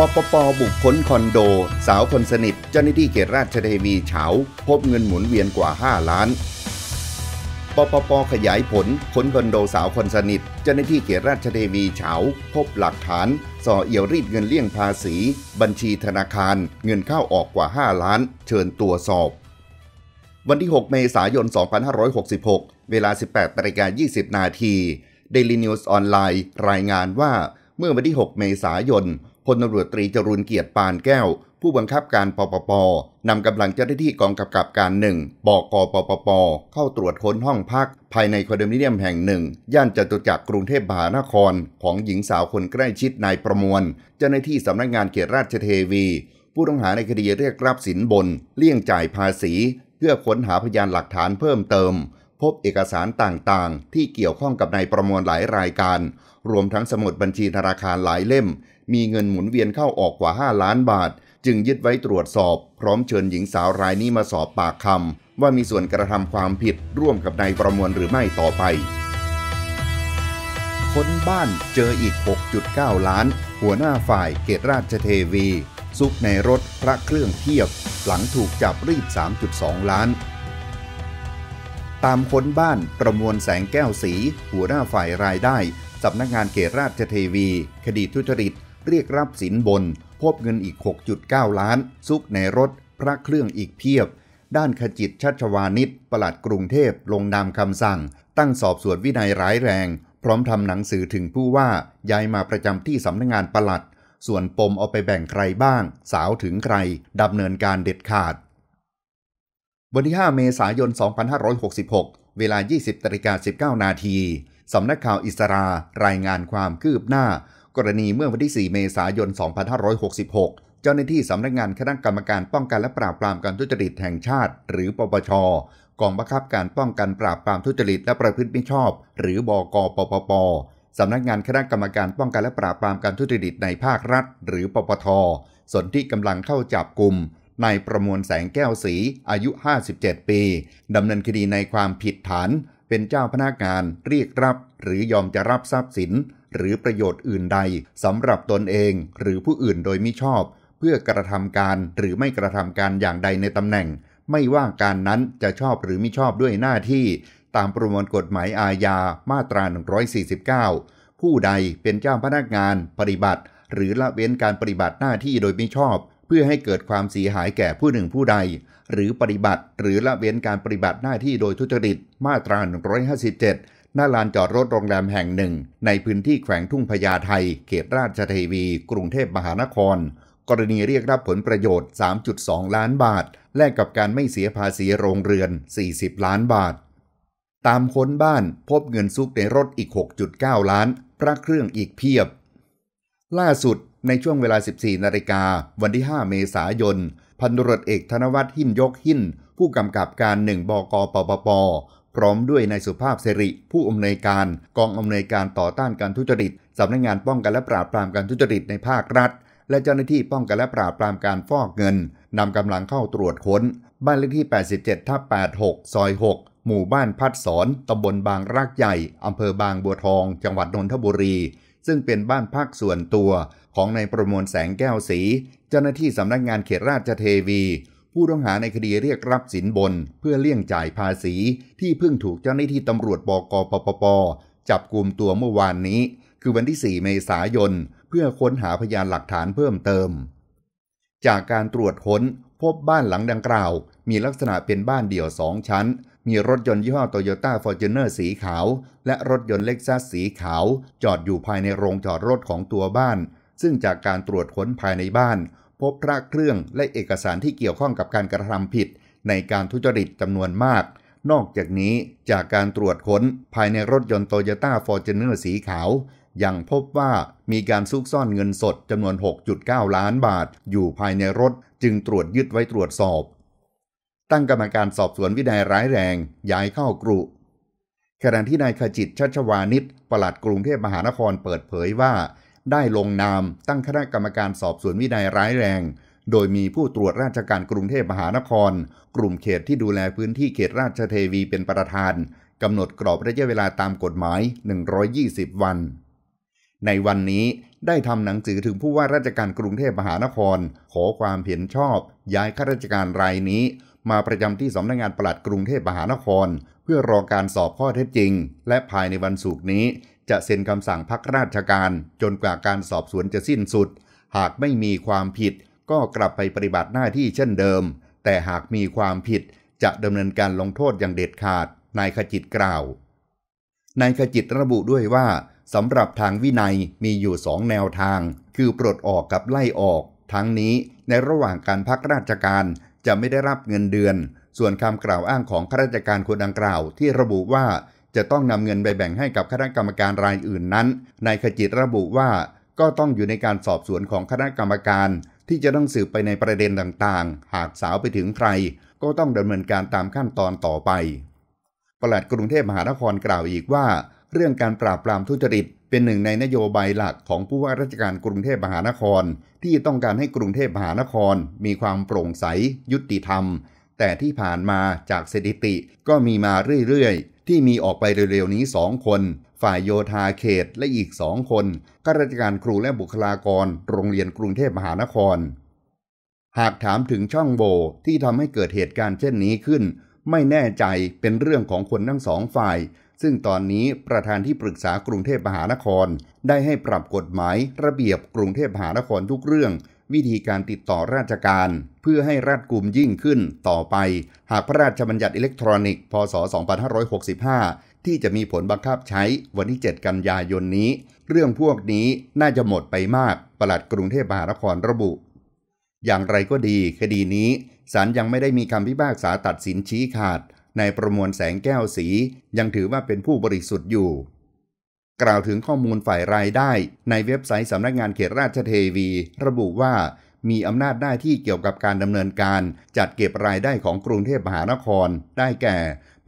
ปปปบุกค้นคอนโด สาวคนสนิท เจ้าหน้าที่เขตราชเทวีเฉาพบเงินหมุนเวียนกว่า 5 ล้าน ปปปขยายผลค้นคอนโดสาวคนสนิทเจ้าหน้าที่เขตราชเทวีเฉาพบหลักฐานส่อเอี่ยวรีดเงินเลี่ยงภาษี บัญชีธนาคารเงินเข้าออกกว่า 5 ล้าน เชิญตัวสอบ วันที่ 6 เมษายน 2566 เวลา 18นาฬิกา20นาที Daily News ออนไลน์รายงานว่าเมื่อวันที่ 6 เมษายนพลตำรวจตรีจรุนเกียรติปานแก้วผู้บังคับการปปปนำกำลังเจ้าหน้าที่กองกำกับการหนึ่งบกปปป เข้าตรวจค้นห้องพัก ภายในคอนโดมิเนียมแห่งหนึ่ง ย่านจตุจักรกรุงเทพมหานคร ของหญิงสาวคนใกล้ชิดนายประมวลเจ้าหน้าที่สำนักงานเขตราชเทวี ผู้ต้องหาในคดีเรียกรับสินบนเลี่ยงจ่ายภาษี เพื่อค้นหาพยานหลักฐานเพิ่มเติม พบเอกสารต่างๆ ที่เกี่ยวข้องกับนายประมวลหลายรายการ รวมทั้งสมุดบัญชีธนาคารหลายเล่มมีเงินหมุนเวียนเข้าออกกว่า 5 ล้านบาท จึงยึดไว้ตรวจสอบ พร้อมเชิญหญิงสาวรายนี้มาสอบปากคำว่ามีส่วนกระทำความผิดร่วมกับนายประมวลหรือไม่ต่อไปค้นบ้านเจออีก 6.9 ล้าน หัวหน้าฝ่ายเกตราชเทวีซุกในรถพระเครื่องเทียบ หลังถูกจับรีบ 3.2 ล้าน ตามค้นบ้านประมวลแสงแก้วสี หัวหน้าฝ่ายรายได้สำนักงานเกตราชเทวี คดีทุจริตเรียกรับสินบน พบเงินอีก 6.9 ล้านซุกในรถ พระเครื่องอีกเพียบ ด้านขจิตชัชวานิชประหลัดกรุงเทพ ลงนามคำสั่ง ตั้งสอบสวนวินัยร้ายแรง พร้อมทำหนังสือถึงผู้ว่าย้ายมาประจำที่สำนักงงานประหลัด ส่วนปมเอาไปแบ่งใครบ้าง สาวถึงใครดำเนินการเด็ดขาด วันที่ 5 เมษายน 2566 เวลา 20 19 นาทีสำนักข่าวอิสรา รายงานความคืบหน้ากรณีเมื่อวันที่ 4 เมษายน 2566 เจ้าหน้าที่สำนักงานคณะกรรมการป้องกันและปราบปรามการทุจริต แห่งชาติ หรือ ปปช กองบังคับการป้องกันปราบปรามทุจริตและประพฤติมิชอบ หรือบอกปปป สำนักงานคณะกรรมการป้องกันและปราบปรามการทุจริตในภาครัฐ หรือ ปปท สนที่กำลังเข้าจับกลุ่มนายประมวลแสงแก้วสีอายุ 57 ปี ดำเนินคดีในความผิดฐาน เป็นเจ้าพนักงานเรียกรับ หรือยอมจะรับทรัพย์สินหรือประโยชน์อื่นใดสำหรับตนเองหรือผู้อื่นโดยมิชอบ เพื่อกระทำการหรือไม่กระทำการอย่างใดในตำแหน่ง ไม่ว่าการนั้นจะชอบหรือมิชอบด้วยหน้าที่ ตามประมวลกฎหมายอาญา มาตรา 149 ผู้ใดเป็นเจ้าพนักงาน ปฏิบัติ หรือละเว้นการปฏิบัติหน้าที่โดยมิชอบ เพื่อให้เกิดความเสียหายแก่ผู้หนึ่งผู้ใด หรือปฏิบัติหรือละเว้นการปฏิบัติหน้าที่โดยทุจริตมาตรา 157หน้าลานจอดรถโรงแรมแห่งหนึ่ง ในพื้นที่แขวงทุ่งพญาไทเขตราชเทวี กรุงเทพมหานคร กรณีเรียกรับผลประโยชน์ 3.2 ล้านบาท แลกกับการไม่เสียภาษีโรงเรือน 40 ล้านบาท ตามค้นบ้านพบเงินซุกในรถอีก 6.9 ล้าน พระเครื่องอีกเพียบ ล่าสุดในช่วงเวลา 14 นาฬิกาวันที่ 5 เมษายน พันรวจเอกธนวัฒน์หินยกหิน ผู้กำกับการหนึ่งบกปปปพร้อมด้วยนายสุภาพเสริ ผู้อำนวยการกองอำนวยการต่อต้านการทุจริตสำนักงงานป้องกันและปราบปรามการทุจริตในภาครัฐ และเจ้าหน้าที่ป้องกันและปราบปรามการฟอกเงินนำกำลังเข้าตรวจค้น บ้านเลขที่ 87ทับ86 ซอย 6 หมู่บ้านพัดสอนตำบลบางรากใหญ่อำเภอบางบัวทอง จังหวัดนนทบุรี ซึ่งเป็นบ้านพักส่วนตัว ของนายประมวลแสงแก้วสี เจ้าหน้าที่สำนักงงานเขตราชเทวีผู้ต้องหาในคดีเรียกรับสินบน เพื่อเลี่ยงจ่ายภาษีที่เพิ่งถูกเจ้าหน้าที่ตำรวจบกปปปจับกลุ่มตัวเมื่อวานนี้ คือวันที่ 4 เมษายน เพื่อค้นหาพยานหลักฐานเพิ่มเติม จากการตรวจค้นพบบ้านหลังดังกล่าว มีลักษณะเป็นบ้านเดี่ยวสองชั้น มีรถยนต์ยี่ห้อโตโยต้าฟอร์จูเนอร์สีขาว และรถยนต์เล็กซัสสีขาวจอดอยู่ภายในโรงจอดรถของตัวบ้าน ซึ่งจากการตรวจค้นภายในบ้านพบพระเครื่อง และเอกสารที่เกี่ยวข้องกับการกระทำผิด ในการทุจริตจำนวนมาก นอกจากนี้จากการตรวจค้นภายในรถยนต์โตโยต้าฟอร์จูเนอร์สีขาวยังพบว่ามีการซุกซ่อนเงินสดจำนวน 6.9 ล้านบาทอยู่ภายในรถจึงตรวจยึดไว้ตรวจสอบ ตั้งกรรมการสอบสวนวินัยร้ายแรง ย้ายเข้ากรุขณะที่นายขจิตชัชวานิชปลัดกรุงเทพมหานครเปิดเผยว่าได้ลงนามตั้งคณะกรรมการสอบสวนวินัยร้ายแรง โดยมีผู้ตรวจราชการกรุงเทพมหานคร กลุ่มเขตที่ดูแลพื้นที่เขตราชเทวีเป็นประธานกำหนดกรอบระยะเวลาตามกฎหมาย 120 วัน ในวันนี้ได้ทำหนังสือถึงผู้ว่าราชการกรุงเทพมหานคร ขอความเห็นชอบ ย้ายข้าราชการรายนี้ มาประจำที่สำนักงงานปลัดกรุงเทพมหานครเพื่อรอการสอบข้อเท็จจริง และภายในวันศุกร์นี้จะเซ็นคำสั่งพักราชการ จนกว่าการสอบสวนจะสิ้นสุด หากไม่มีความผิด ก็กลับไปปฏิบัติหน้าที่เช่นเดิม แต่หากมีความผิดจะดำเนินการลงโทษอย่างเด็ดขาดนายขจิตกล่าวนายขจิตระบุด้วยว่าสำหรับทางวินัยมีอยู่สองแนวทาง คือปลดออกกับไล่ออก ทั้งนี้ในระหว่างการพักราชการจะไม่ได้รับเงินเดือนส่วนคำกล่าวอ้างของข้าราชการคนดังกล่าว ที่ระบุว่าจะต้องนำเงินไปแบ่งให้กับคณะกรรมการรายอื่นนั้น นายขจิตระบุว่า ก็ต้องอยู่ในการสอบสวนของคณะกรรมการ ที่จะต้องสืบไปในประเด็นต่างๆ หากสาวไปถึงใคร ก็ต้องดำเนินการตามขั้นตอนต่อไปปลัดกรุงเทพมหานครกล่าวอีกว่า เรื่องการปราบปรามทุจริต เป็นหนึ่งในนโยบายหลักของผู้ว่าราชการกรุงเทพมหานคร ที่ต้องการให้กรุงเทพมหานคร มีความโปร่งใส ยุติธรรมแต่ที่ผ่านมาจากสถิติก็มีมาเรื่อยๆ ที่มีออกไปเร็วๆนี้สองคน ฝ่ายโยธาเขตและอีกสองคนข้าราชการครูและบุคลากร โรงเรียนกรุงเทพมหานคร หากถามถึงช่องโบ ที่ทำให้เกิดเหตุการณ์เช่นนี้ขึ้น ไม่แน่ใจเป็นเรื่องของคนทั้งสองฝ่าย ซึ่งตอนนี้ประธานที่ปรึกษากรุงเทพมหานครได้ให้ปรับกฎหมายระเบียบกรุงเทพมหานครทุกเรื่องวิธีการติดต่อราชการ เพื่อให้รัดกุมยิ่งขึ้นต่อไป หากพระราชบัญญัติอิเล็กทรอนิกส์พศ2565 ที่จะมีผลบังคับใช้วันที่ 7 กันยายนนี้ เรื่องพวกนี้น่าจะหมดไปมากปลัดกรุงเทพมหานครระบุ อย่างไรก็ดี คดีนี้ศาลยังไม่ได้มีคำพิพากษาตัดสินชี้ขาด ในประมวลแสงแก้วสี ยังถือว่าเป็นผู้บริสุทธิ์อยู่กล่าวถึงข้อมูลฝ่ายรายได้ ในเว็บไซต์สำนักงานเขตราชเทวี ระบุว่า มีอำนาจหน้าที่เกี่ยวกับการดำเนินการ จัดเก็บรายได้ของกรุงเทพมหานคร ได้แก่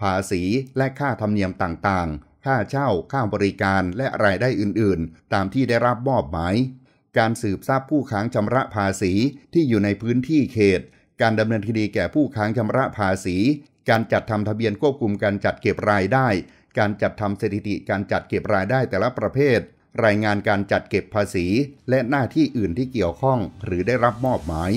ภาษี และค่าธรรมเนียมต่างๆ ค่าเช่าค่าบริการและรายได้อื่นๆ ตามที่ได้รับมอบหมาย การสืบทราบผู้ค้างชำระภาษีที่อยู่ในพื้นที่เขต การดำเนินคดีแก่ผู้ค้างชำระภาษี การจัดทำทะเบียนควบคุมการจัดเก็บรายได้การจัดทำสถิติ การจัดเก็บรายได้แต่ละประเภท รายงานการจัดเก็บภาษี และหน้าที่อื่นที่เกี่ยวข้องหรือได้รับมอบหมาย